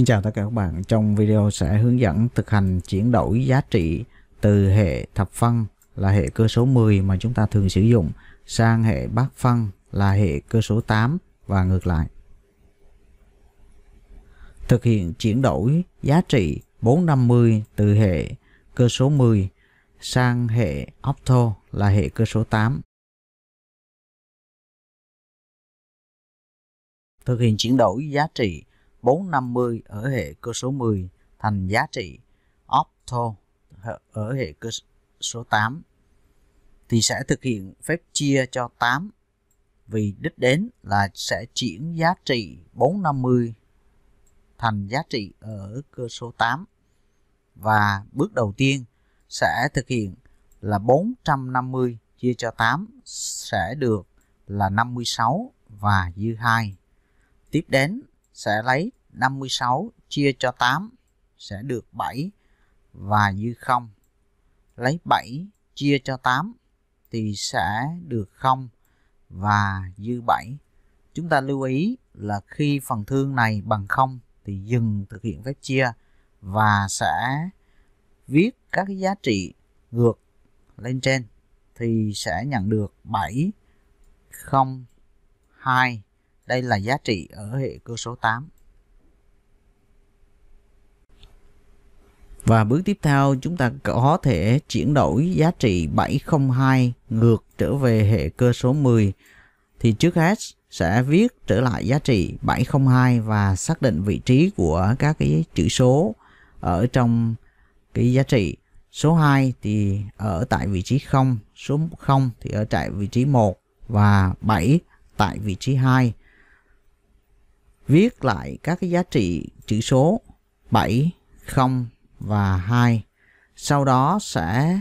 Xin chào tất cả các bạn. Trong video sẽ hướng dẫn thực hành chuyển đổi giá trị từ hệ thập phân là hệ cơ số 10 mà chúng ta thường sử dụng sang hệ bát phân là hệ cơ số 8 và ngược lại. Thực hiện chuyển đổi giá trị 450 từ hệ cơ số 10 sang hệ octo là hệ cơ số 8. Thực hiện chuyển đổi giá trị 450 ở hệ cơ số 10 thành giá trị octo ở hệ cơ số 8 thì sẽ thực hiện phép chia cho 8 vì đích đến là sẽ chuyển giá trị 450 thành giá trị ở cơ số 8 và bước đầu tiên sẽ thực hiện là 450 chia cho 8 sẽ được là 56 và dư 2. Tiếp đến sẽ lấy 56 chia cho 8 sẽ được 7 và dư 0. Lấy 7 chia cho 8 thì sẽ được 0 và dư 7. Chúng ta lưu ý là khi phần thương này bằng 0 thì dừng thực hiện phép chia và sẽ viết các giá trị ngược lên trên thì sẽ nhận được 7 0 2 đây là giá trị ở hệ cơ số 8. Và bước tiếp theo chúng ta có thể chuyển đổi giá trị 702 ngược trở về hệ cơ số 10. Thì trước hết sẽ viết trở lại giá trị 702 và xác định vị trí của các cái chữ số ở trong cái giá trị. Số 2 thì ở tại vị trí 0, số 0 thì ở tại vị trí 1 và 7 tại vị trí 2 viết lại các cái giá trị chữ số 7, 0 và 2. Sau đó sẽ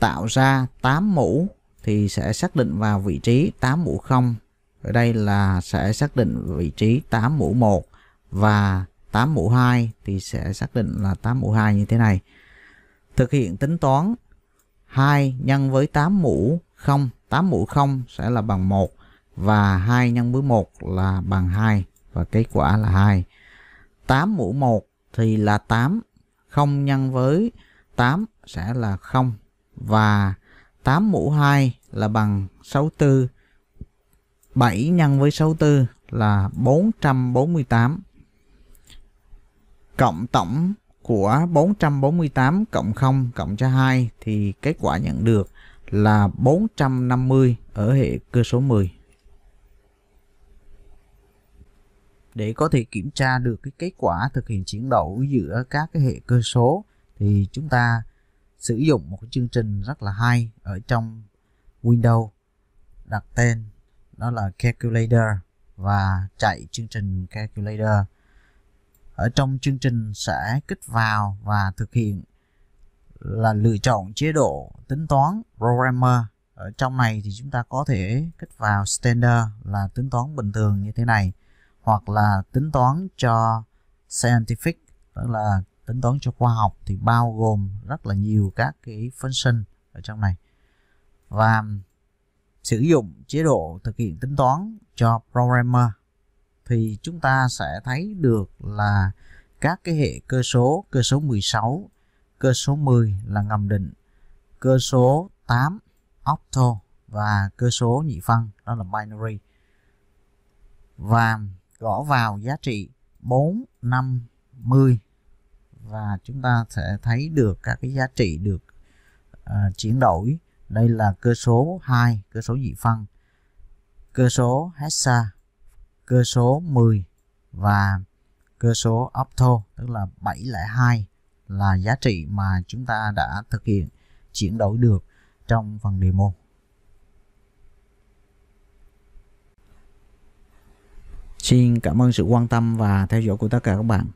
tạo ra 8 mũ thì sẽ xác định vào vị trí 8 mũ 0. Ở đây là sẽ xác định vị trí 8 mũ 1 và 8 mũ 2 thì sẽ xác định là 8 mũ 2 như thế này. Thực hiện tính toán 2 nhân với 8 mũ 0, 8 mũ 0 sẽ là bằng 1 và 2 nhân với 1 là bằng 2 và kết quả là 2. 8 mũ 1 thì là 8, 0 nhân với 8 sẽ là 0 và 8 mũ 2 là bằng 64. 7 nhân với 64 là 448. Cộng tổng của 448 cộng 0 cộng cho 2 thì kết quả nhận được là 450 ở hệ cơ số 10. để có thể kiểm tra được cái kết quả thực hiện chuyển đổi giữa các cái hệ cơ số thì chúng ta sử dụng một cái chương trình rất là hay ở trong Windows đặt tên đó là calculator và chạy chương trình calculator ở trong chương trình sẽ kích vào và thực hiện là lựa chọn chế độ tính toán programmer ở trong này thì chúng ta có thể kích vào standard là tính toán bình thường như thế này hoặc là tính toán cho scientific tức là tính toán cho khoa học thì bao gồm rất là nhiều các cái function ở trong này và sử dụng chế độ thực hiện tính toán cho programmer thì chúng ta sẽ thấy được là các cái hệ cơ số cơ số 16 cơ số 10 là ngầm định cơ số 8 octal và cơ số nhị phân đó là binary và gõ vào giá trị 4, 5, 10 và chúng ta sẽ thấy được các cái giá trị được uh, chuyển đổi. Đây là cơ số 2, cơ số dị phân, cơ số hexa, cơ số 10 và cơ số opto tức là 702 là giá trị mà chúng ta đã thực hiện chuyển đổi được trong phần demo. Xin cảm ơn sự quan tâm và theo dõi của tất cả các bạn.